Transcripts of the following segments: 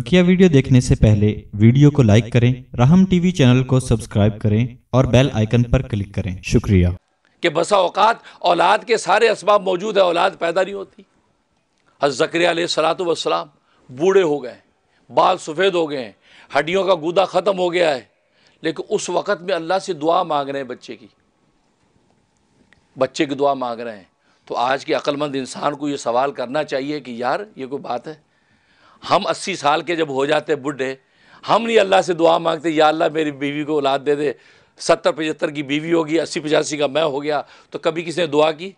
बकिया वीडियो देखने से पहले वीडियो को लाइक करें राहम टीवी चैनल को सब्सक्राइब करें और बेल आइकन पर क्लिक करें शुक्रिया कि बसा औकात औलाद के सारे इसबाब मौजूद है औलाद पैदा नहीं होती हज जक्रिया सलात वसलाम बूढ़े हो गए बाल सफ़ेद हो गए हैं हड्डियों का गुदा ख़त्म हो गया है लेकिन उस वक़्त में अल्लाह से दुआ मांग रहे हैं बच्चे की बच्चे की दुआ मांग रहे हैं तो आज के अक्लमंद इंसान को ये सवाल करना चाहिए कि यार ये कोई बात है हम अस्सी साल के जब हो जाते बुढ़े हम नहीं अल्लाह से दुआ मांगते या अल्लाह मेरी बीवी को औलाद दे दे सत्तर पचहत्तर की बीवी होगी अस्सी पचासी का मैं हो गया तो कभी किसी ने दुआ की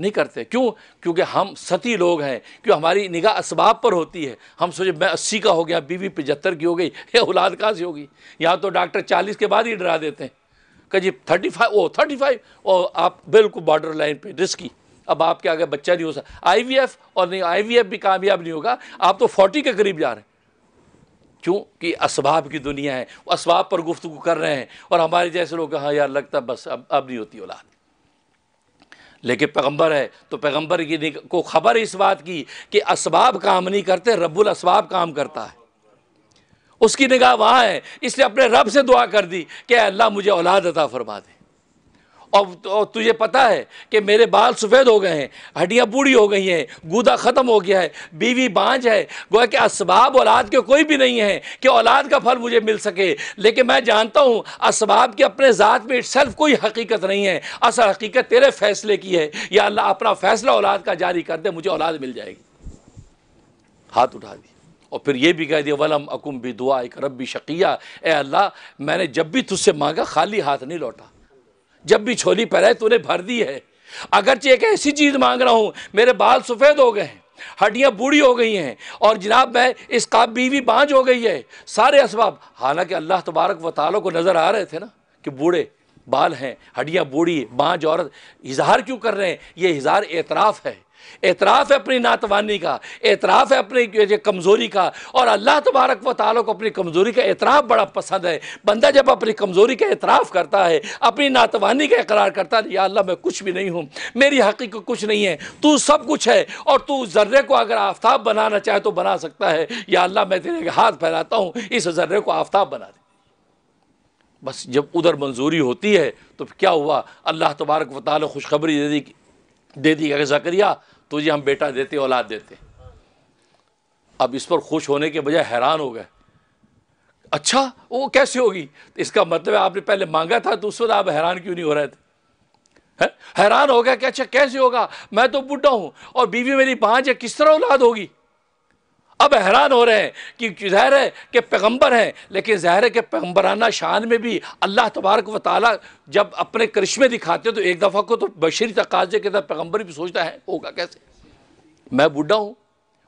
नहीं करते क्यों क्योंकि हम सती लोग हैं क्यों हमारी निगाह इसबाब पर होती है हम सोचे मैं अस्सी का हो गया बीवी पचहत्तर की हो गई ये औलाद कहाँ से होगी या तो डॉक्टर चालीस के बाद ही डरा देते हैं कह जी thirty five o thirty five और आप बिल्कुल बॉर्डर लाइन पर रिस्की अब आपके आगे बच्चा नहीं हो सकता आईवीएफ और नहीं आईवीएफ भी कामयाब नहीं होगा आप तो फोर्टी के करीब जा रहे हैं असबाब की दुनिया है असबाब पर गुफ्तु कर रहे हैं और हमारे जैसे लोग हाँ यार लगता बस अब अब नहीं होती औलाद लेकिन पैगंबर है तो पैगंबर की को खबर इस बात की कि इसबाब काम नहीं करते रब्बुल इसबाब काम करता है उसकी निगाह वहाँ है इसलिए अपने रब से दुआ कर दी कि अल्लाह मुझे औलाद अता फरमा दे तो, और तुझे पता है कि मेरे बाल सफ़ेद हो गए हैं हड्डियाँ बूढ़ी हो गई हैं गूदा ख़त्म हो गया है बीवी बांझ है गोया कि इसबाब औलाद के कोई भी नहीं है कि औलाद का फल मुझे मिल सके लेकिन मैं जानता हूँ इसबाब के अपने ज़ात में सेल्फ कोई हकीकत नहीं है असल हकीकत तेरे फैसले की है या अल्लाह अपना फ़ैसला औलाद का जारी कर दे मुझे औलाद मिल जाएगी हाथ उठा दी और फिर ये भी कह दिया वलम अकुम भी दुआ एक रब भी शकिया ए अल्लाह मैंने जब भी तुझसे मांगा खाली हाथ नहीं लौटा जब भी छोली है तूने भर दी है अगरचे एक ऐसी चीज़ मांग रहा हूँ मेरे बाल सफ़ेद हो गए हैं हड्डियाँ बूढ़ी हो गई हैं और जनाब मैं इसका बीवी बाँझ हो गई है सारे इसबाब हालांकि अल्लाह तबारक व को नज़र आ रहे थे ना कि बूढ़े बाल हैं हड्डियाँ बूढ़ी बाँझ औरत इजहार क्यों कर रहे हैं ये इजहार एतराफ़ है एतराफ़ है अपनी नातवानी का एतराफ़ है अपनी कमज़ोरी का और अल्लाह तबारक व ताली को अपनी कमज़ोरी का एतराफ़ बड़ा पसंद है बंदा जब अपनी कमज़ोरी का एतराफ़ करता है अपनी नातवानी का इकरार करता है या अल्लाह मैं कुछ भी नहीं हूँ मेरी हकीकत कुछ नहीं है तू सब कुछ है और तू ज़र्रे को अगर आफ्ताब बनाना चाहे तो बना सकता है या अल्लाह मैं तेरे हाथ फैलाता हूँ इस ज़र्रे को आफ्ताब बना दे बस जब उधर मंजूरी होती है तो क्या हुआ अल्लाह तबारक वाली खुशखबरी दे दी दे दी अगर जकरिया तुझे तो हम बेटा देते औलाद देते अब इस पर खुश होने के बजाय हैरान हो गए अच्छा वो कैसे होगी इसका मतलब आपने पहले मांगा था तो उस वक्त आप हैरान क्यों नहीं हो रहे थे है? हैरान हो गया कि अच्छा कैसे होगा मैं तो बुढा हूं और बीवी मेरी पाँच है किस तरह औलाद होगी अब हैरान हो रहे हैं कि ज़ाहिर है कि पैगम्बर हैं लेकिन ज़ाहिर है कि पैगम्बराना शान में भी अल्लाह तबारक व ताली जब अपने करिश्मे दिखाते हैं तो एक दफ़ा को तो बशरी तकाजे के साथ पैगम्बर भी सोचता है होगा कैसे मैं बूढ़ा हूँ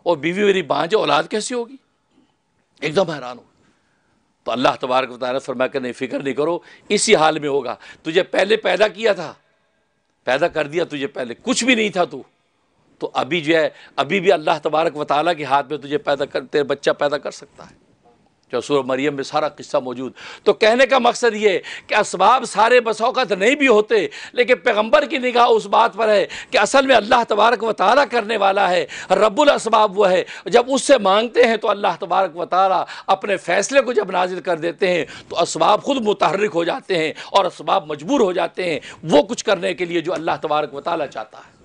और बीवी मेरी बाँझ औलाद कैसी होगी एकदम हैरान हो तो अल्लाह तबारक वाली फरमा कर नहीं फिक्र नहीं करो इसी हाल में होगा तुझे पहले पैदा किया था पैदा कर दिया तुझे पहले कुछ भी नहीं था तू तो अभी जो है अभी भी अल्लाह तबारक व के हाथ में तुझे पैदा कर तेरे बच्चा पैदा कर सकता है जो सूर मरियम में सारा किस्सा मौजूद तो कहने का मकसद ये कि इसबाब सारे बसौकत नहीं भी होते लेकिन पैगम्बर की निगाह उस बात पर है कि असल में अल्लाह तबारक व करने वाला है रब्बुल इसबाब वह है जब उससे मांगते हैं तो अल्लाह तबारक व अपने फ़ैसले को जब नाजिल कर देते हैं तो इसबाब ख़ुद मुतहरक हो जाते हैं और इसबाब मजबूर हो जाते हैं वो कुछ करने के लिए जो अल्लाह तबारक व चाहता है